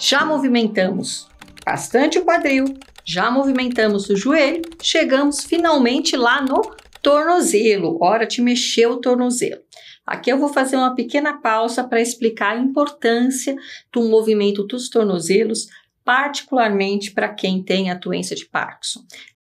Já movimentamos bastante o quadril, já movimentamos o joelho, chegamos finalmente lá no tornozelo. Hora de mexer o tornozelo. Aqui eu vou fazer uma pequena pausa para explicar a importância do movimento dos tornozelos, particularmente para quem tem a doença de Parkinson.